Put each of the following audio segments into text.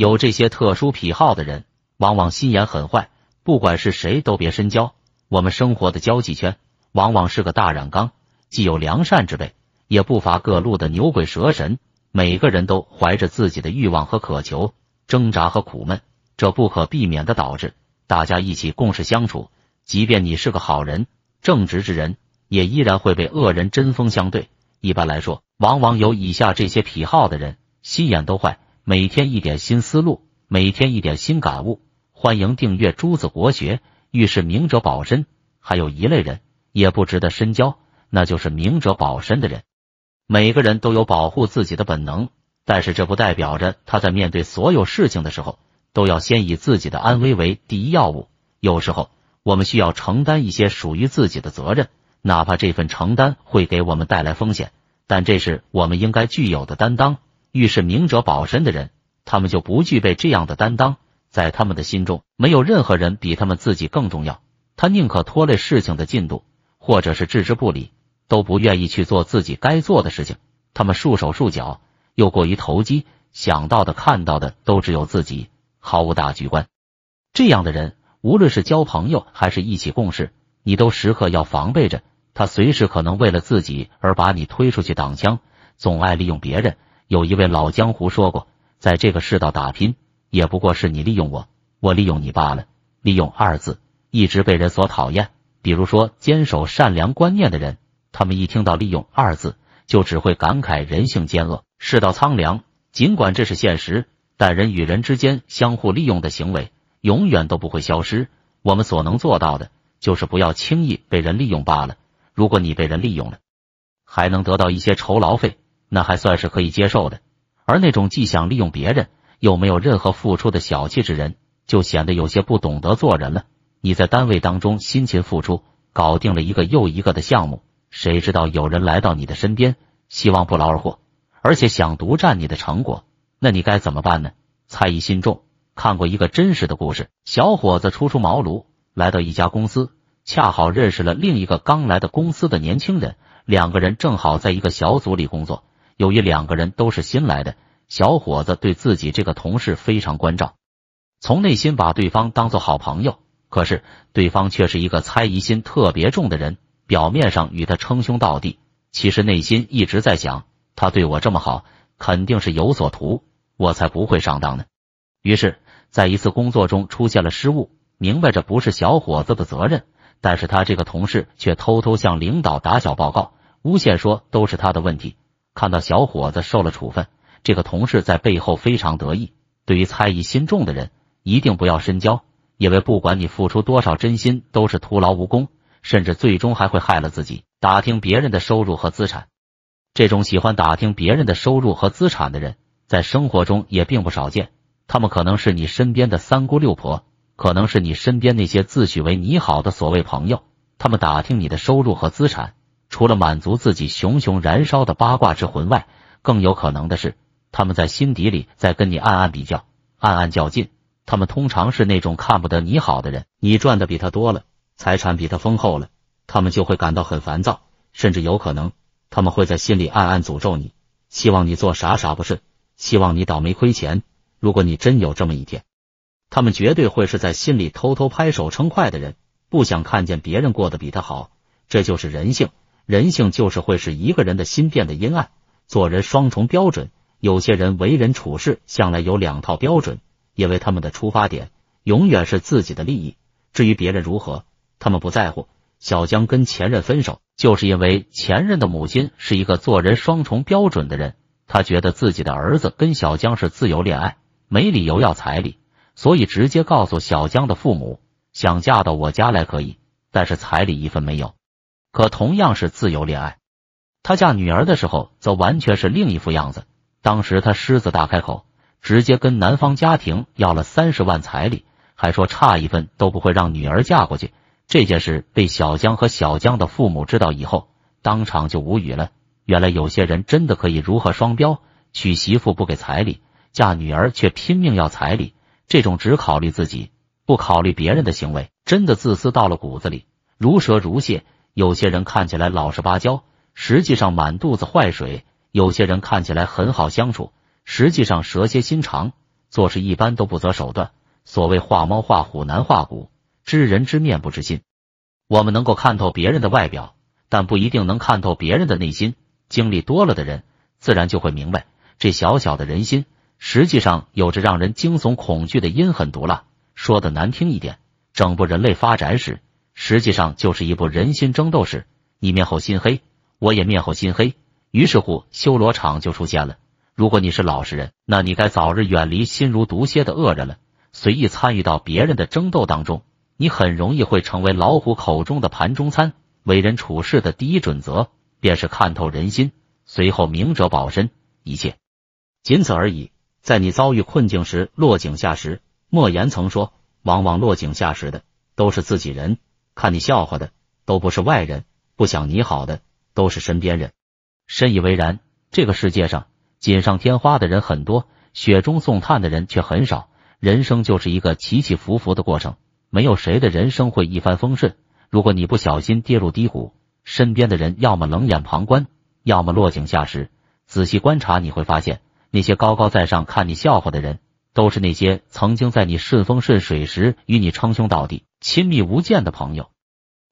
有这些特殊癖好的人，往往心眼很坏，不管是谁都别深交。我们生活的交际圈往往是个大染缸，既有良善之辈，也不乏各路的牛鬼蛇神。每个人都怀着自己的欲望和渴求，挣扎和苦闷，这不可避免的导致大家一起共事相处。即便你是个好人、正直之人，也依然会被恶人针锋相对。一般来说，往往有以下这些癖好的人，心眼都坏。每天一点新思路，每天一点新感悟。欢迎订阅《朱子国学》。遇事明哲保身，还有一类人也不值得深交，那就是明哲保身的人。每个人都有保护自己的本能，但是这不代表着他在面对所有事情的时候，都要先以自己的安危为第一要务。有时候，我们需要承担一些属于自己的责任，哪怕这份承担会给我们带来风险，但这是我们应该具有的担当。遇事明哲保身的人，他们就不具备这样的担当。在他们的心中，没有任何人比他们自己更重要。他宁可拖累事情的进度，或者是置之不理，都不愿意去做自己该做的事情。他们束手束脚，又过于投机，想到的、看到的都只有自己，毫无大局观。这样的人，无论是交朋友还是一起共事，你都时刻要防备着他，随时可能为了自己而把你推出去挡枪，总爱利用别人。有一位老江湖说过，在这个世道打拼，也不过是你利用我，我利用你罢了。利用二字一直被人所讨厌。比如说坚守善良观念的人，他们一听到利用二字，就只会感慨人性奸恶，世道苍凉。尽管这是现实，但人与人之间相互利用的行为永远都不会消失。我们所能做到的，就是不要轻易被人利用罢了。如果你被人利用了，还能得到一些酬劳费。那还算是可以接受的，而那种既想利用别人又没有任何付出的小气之人，就显得有些不懂得做人了。你在单位当中辛勤付出，搞定了一个又一个的项目，谁知道有人来到你的身边，希望不劳而获，而且想独占你的成果，那你该怎么办呢？猜疑心重，看过一个真实的故事：小伙子初出茅庐，来到一家公司，恰好认识了另一个刚来的公司的年轻人，两个人正好在一个小组里工作。由于两个人都是新来的，小伙子对自己这个同事非常关照，从内心把对方当做好朋友。可是对方却是一个猜疑心特别重的人，表面上与他称兄道弟，其实内心一直在想：他对我这么好，肯定是有所图，我才不会上当呢。于是，在一次工作中出现了失误，明白这不是小伙子的责任，但是他这个同事却偷偷向领导打小报告，诬陷说都是他的问题。看到小伙子受了处分，这个同事在背后非常得意。对于猜疑心重的人，一定不要深交，因为不管你付出多少真心，都是徒劳无功，甚至最终还会害了自己。打听别人的收入和资产，这种喜欢打听别人的收入和资产的人，在生活中也并不少见。他们可能是你身边的三姑六婆，可能是你身边那些自诩为你好的所谓朋友，他们打听你的收入和资产。除了满足自己熊熊燃烧的八卦之魂外，更有可能的是，他们在心底里在跟你暗暗比较、暗暗较劲。他们通常是那种看不得你好的人，你赚的比他多了，财产比他丰厚了，他们就会感到很烦躁，甚至有可能他们会在心里暗暗诅咒你，希望你做啥啥不顺，希望你倒霉亏钱。如果你真有这么一天，他们绝对会是在心里偷偷拍手称快的人，不想看见别人过得比他好，这就是人性。人性就是会使一个人的心变得阴暗。做人双重标准，有些人为人处事向来有两套标准，因为他们的出发点永远是自己的利益。至于别人如何，他们不在乎。小江跟前任分手，就是因为前任的母亲是一个做人双重标准的人。他觉得自己的儿子跟小江是自由恋爱，没理由要彩礼，所以直接告诉小江的父母，想嫁到我家来可以，但是彩礼一分没有。可同样是自由恋爱，她嫁女儿的时候则完全是另一副样子。当时她狮子大开口，直接跟男方家庭要了三十万彩礼，还说差一分都不会让女儿嫁过去。这件事被小江和小江的父母知道以后，当场就无语了。原来有些人真的可以如何双标：娶媳妇不给彩礼，嫁女儿却拼命要彩礼。这种只考虑自己、不考虑别人的行为，真的自私到了骨子里，如蛇如蟹。有些人看起来老实巴交，实际上满肚子坏水；有些人看起来很好相处，实际上蛇蝎心肠，做事一般都不择手段。所谓画猫画虎难画骨，知人知面不知心。我们能够看透别人的外表，但不一定能看透别人的内心。经历多了的人，自然就会明白，这小小的人心，实际上有着让人惊悚恐惧的阴狠毒辣。说的难听一点，整部人类发展史。实际上就是一部人心争斗史。你面后心黑，我也面后心黑，于是乎修罗场就出现了。如果你是老实人，那你该早日远离心如毒蝎的恶人了。随意参与到别人的争斗当中，你很容易会成为老虎口中的盘中餐。为人处事的第一准则，便是看透人心，随后明哲保身，一切仅此而已。在你遭遇困境时落井下石，莫言曾说，往往落井下石的都是自己人。看你笑话的都不是外人，不想你好的都是身边人。深以为然，这个世界上锦上添花的人很多，雪中送炭的人却很少。人生就是一个起起伏伏的过程，没有谁的人生会一帆风顺。如果你不小心跌入低谷，身边的人要么冷眼旁观，要么落井下石。仔细观察，你会发现那些高高在上看你笑话的人。都是那些曾经在你顺风顺水时与你称兄道弟、亲密无间的朋友，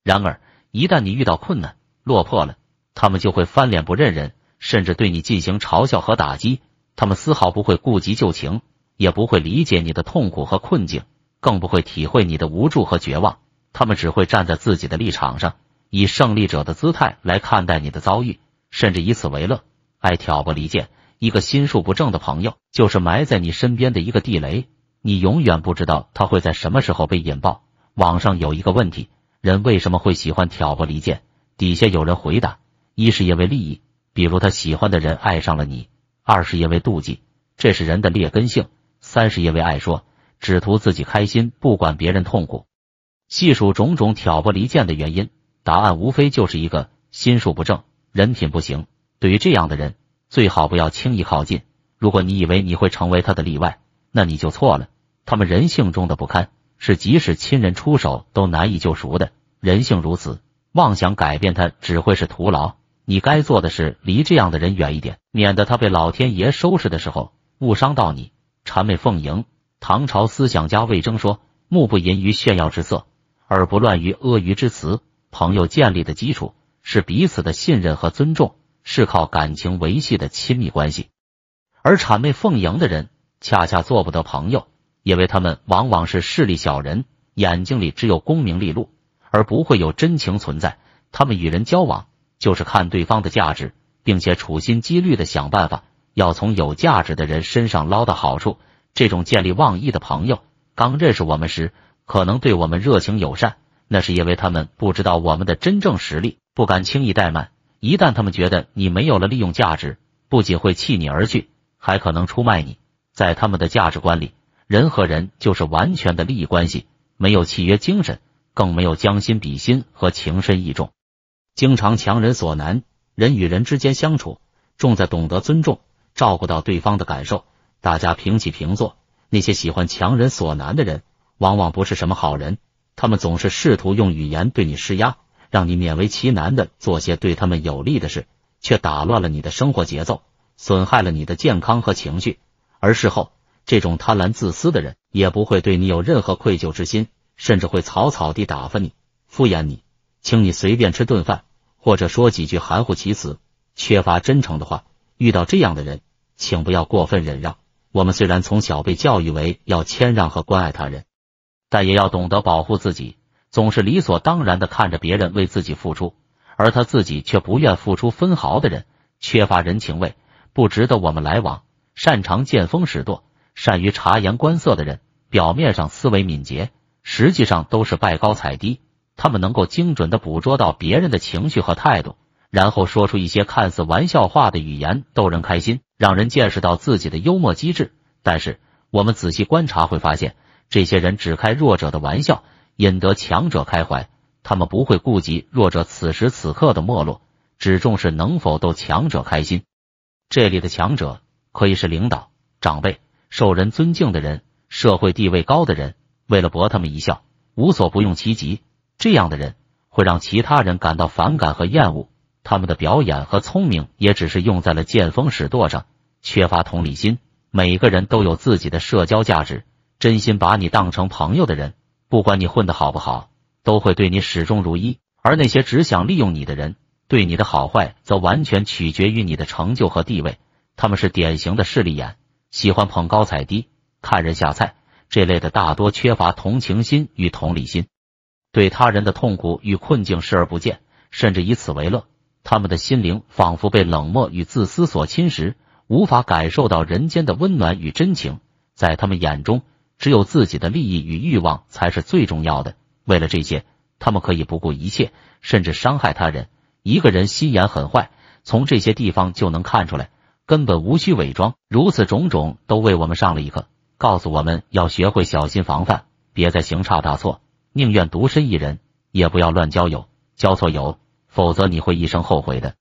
然而一旦你遇到困难、落魄了，他们就会翻脸不认人，甚至对你进行嘲笑和打击。他们丝毫不会顾及旧情，也不会理解你的痛苦和困境，更不会体会你的无助和绝望。他们只会站在自己的立场上，以胜利者的姿态来看待你的遭遇，甚至以此为乐，爱挑拨离间。一个心术不正的朋友，就是埋在你身边的一个地雷，你永远不知道他会在什么时候被引爆。网上有一个问题：人为什么会喜欢挑拨离间？底下有人回答：一是因为利益，比如他喜欢的人爱上了你；二是因为妒忌，这是人的劣根性；三是因为爱说，只图自己开心，不管别人痛苦。细数种种挑拨离间的原因，答案无非就是一个心术不正、人品不行。对于这样的人。最好不要轻易靠近。如果你以为你会成为他的例外，那你就错了。他们人性中的不堪，是即使亲人出手都难以救赎的。人性如此，妄想改变他只会是徒劳。你该做的是离这样的人远一点，免得他被老天爷收拾的时候误伤到你。谄媚奉迎，唐朝思想家魏征说：“目不淫于炫耀之色，耳不乱于阿谀之词。”朋友建立的基础是彼此的信任和尊重。是靠感情维系的亲密关系，而谄媚奉迎的人恰恰做不得朋友，因为他们往往是势利小人，眼睛里只有功名利禄，而不会有真情存在。他们与人交往，就是看对方的价值，并且处心积虑的想办法要从有价值的人身上捞到好处。这种见利忘义的朋友，刚认识我们时，可能对我们热情友善，那是因为他们不知道我们的真正实力，不敢轻易怠慢。一旦他们觉得你没有了利用价值，不仅会弃你而去，还可能出卖你。在他们的价值观里，人和人就是完全的利益关系，没有契约精神，更没有将心比心和情深意重。经常强人所难，人与人之间相处重在懂得尊重，照顾到对方的感受，大家平起平坐。那些喜欢强人所难的人，往往不是什么好人，他们总是试图用语言对你施压。让你勉为其难的做些对他们有利的事，却打乱了你的生活节奏，损害了你的健康和情绪。而事后，这种贪婪自私的人也不会对你有任何愧疚之心，甚至会草草地打发你、敷衍你，请你随便吃顿饭，或者说几句含糊其辞、缺乏真诚的话。遇到这样的人，请不要过分忍让。我们虽然从小被教育为要谦让和关爱他人，但也要懂得保护自己。总是理所当然的看着别人为自己付出，而他自己却不愿付出分毫的人，缺乏人情味，不值得我们来往。擅长见风使舵、善于察言观色的人，表面上思维敏捷，实际上都是拜高踩低。他们能够精准地捕捉到别人的情绪和态度，然后说出一些看似玩笑话的语言，逗人开心，让人见识到自己的幽默机智。但是，我们仔细观察会发现，这些人只开弱者的玩笑。引得强者开怀，他们不会顾及弱者此时此刻的没落，只重视能否逗强者开心。这里的强者可以是领导、长辈、受人尊敬的人、社会地位高的人。为了博他们一笑，无所不用其极。这样的人会让其他人感到反感和厌恶。他们的表演和聪明也只是用在了见风使舵上，缺乏同理心。每个人都有自己的社交价值，真心把你当成朋友的人。不管你混的好不好，都会对你始终如一。而那些只想利用你的人，对你的好坏则完全取决于你的成就和地位。他们是典型的势利眼，喜欢捧高踩低、看人下菜这类的，大多缺乏同情心与同理心，对他人的痛苦与困境视而不见，甚至以此为乐。他们的心灵仿佛被冷漠与自私所侵蚀，无法感受到人间的温暖与真情，在他们眼中。只有自己的利益与欲望才是最重要的。为了这些，他们可以不顾一切，甚至伤害他人。一个人心眼很坏，从这些地方就能看出来，根本无需伪装。如此种种都为我们上了一课，告诉我们要学会小心防范，别再行差踏错。宁愿独身一人，也不要乱交友，交错友，否则你会一生后悔的。